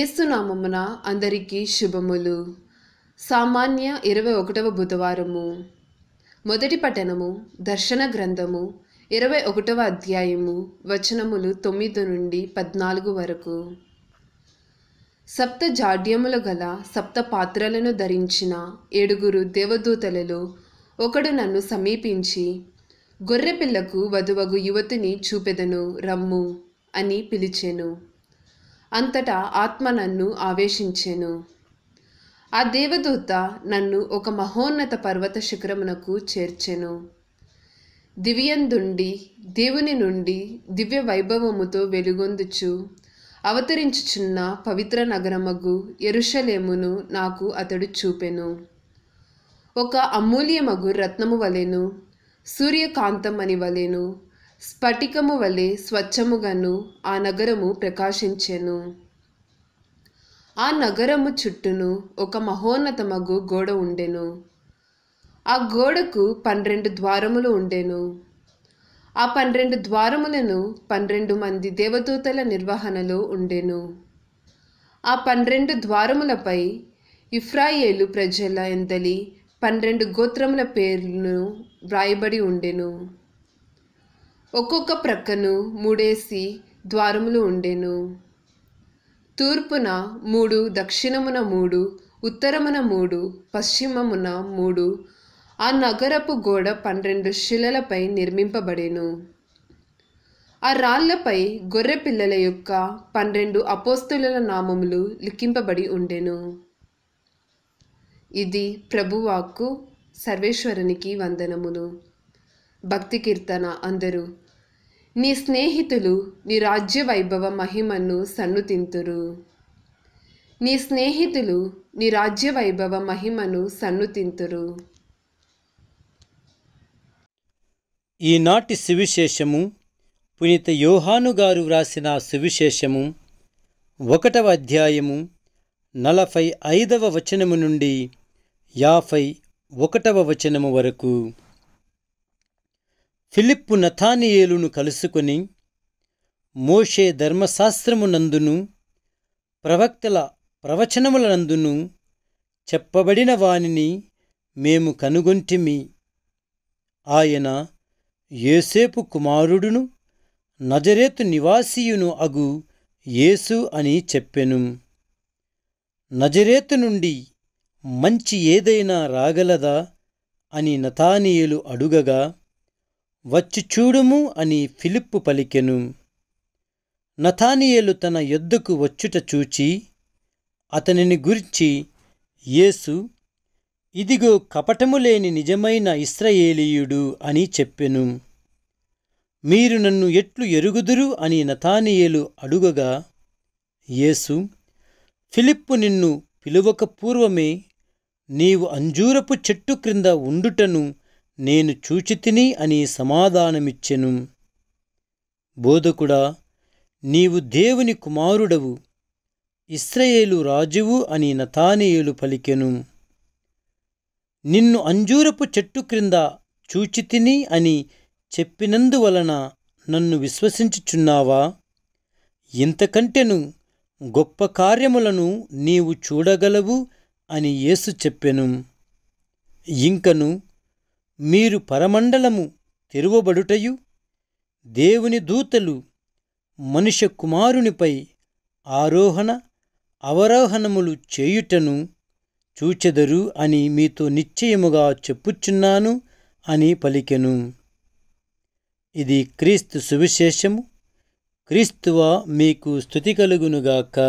ఏసునామమున అందరికీ శుభములు సామాన్య ఇరవై ఒకటవ బుధవారము మొదటి పఠనము దర్శన గ్రంథము ఇరవై ఒకటవ అధ్యాయము వచనములు తొమ్మిది నుండి పద్నాలుగు వరకు సప్త జాడ్యములు గల సప్త పాత్రలను ధరించిన ఏడుగురు దేవదూతలలో ఒకడు నన్ను సమీపించి గొర్రెపిల్లకు వధువగు యువతిని చూపెదను రమ్ము అని పిలిచెను అంతటా ఆత్మ నన్ను ఆవేశించెను ఆ దేవదూత నన్ను ఒక మహోన్నత పర్వత శిఖరమునకు చేర్చెను దివ్యందుండి దేవుని నుండి దివ్య వైభవముతో వెలుగొందుచు అవతరించుచున్న పవిత్ర నగరమగు ఎరుషలేమును నాకు అతడు చూపెను ఒక అమూల్యమగు రత్నము వలెను సూర్యకాంతం అని వలెను స్ఫటికము వలె స్వచ్ఛముగాను ఆ నగరము ప్రకాశించెను ఆ నగరము చుట్టూను ఒక మహోన్నతమగు గోడ ఉండెను ఆ గోడకు పన్నెండు ద్వారములు ఉండెను ఆ పన్నెండు ద్వారములను పన్నెండు మంది దేవదూతల నిర్వహణలో ఉండెను ఆ పన్నెండు ద్వారములపై ఇఫ్రాయేలు ప్రజల ఎందలి పన్నెండు గోత్రముల పేర్లను వ్రాయబడి ఉండెను ఒక్కొక్క ప్రక్కను మూడేసి ద్వారములు ఉండెను తూర్పున మూడు దక్షిణమున మూడు ఉత్తరమున మూడు పశ్చిమమున మూడు ఆ నగరపు గోడ పన్నెండు శిలలపై నిర్మింపబడెను ఆ రాళ్లపై గొర్రె పిల్లల యొక్క పన్నెండు అపోస్తుల నామములు లిఖింపబడి ఉండెను ఇది ప్రభువాకు సర్వేశ్వరునికి వందనములు భక్తి కీర్తన అందరూ నీ స్నేహితులు నీ రాజ్య వైభవ మహిమను సన్నుతింతురు నీ స్నేహితులు నీ రాజ్య వైభవ మహిమను సన్నుతింతురు ఈనాటి సువిశేషము పునీత యోహాను గారు వ్రాసిన సువిశేషము ఒకటవ అధ్యాయము నలభై ఐదవ వచనము నుండి యాభై ఒకటవ వచనము వరకు ఫిలిప్పు నథానియేలును కలుసుకుని మోషే ధర్మశాస్త్రమునందును ప్రవక్తల ప్రవచనములనందును చెప్పబడిన వాణిని మేము కనుగొంటిమి ఆయన యేసేపు కుమారుడును నజరేతు నివాసీయును అగు యేసు అని చెప్పెను నజరేతు నుండి మంచి ఏదైనా రాగలదా అని నతానీయులు అడుగగా వచ్చి చూడుము అని ఫిలిప్పు పలికెను నథానియేలు తన యొద్దకు వచ్చుట చూచి అతనిని గురించి యేసు ఇదిగో కపటము లేని నిజమైన ఇస్రయేలీయుడు అని చెప్పెను మీరు నన్ను ఎట్లు ఎరుగుదురు అని నథానియేలు అడుగగా యేసు ఫిలిప్పు నిన్ను పిలువక పూర్వమే నీవు అంజూరపు చెట్టు క్రింద ఉండుటను నేను చూచితిని అని సమాధానమిచ్చెను బోధకుడా నీవు దేవుని కుమారుడవు ఇస్రయేలు రాజువు అని నతానేయులు పలికెను నిన్ను అంజూరపు చెట్టు క్రింద చూచితిని అని చెప్పినందువలన నన్ను విశ్వసించుచున్నావా ఇంతకంటెను గొప్ప కార్యములను నీవు చూడగలవు అని యేసు చెప్పెను ఇంకను మీరు పరమండలము తెరువబడుటయు దేవుని దూతలు మనుష్య కుమారునిపై ఆరోహణ అవరోహణములు చేయుటను చూచెదరు అని మీతో నిశ్చయముగా చెప్పుచున్నాను అని పలికెను ఇది క్రీస్తు సువిశేషము క్రీస్తువా మీకు స్థుతి కలుగునుగాక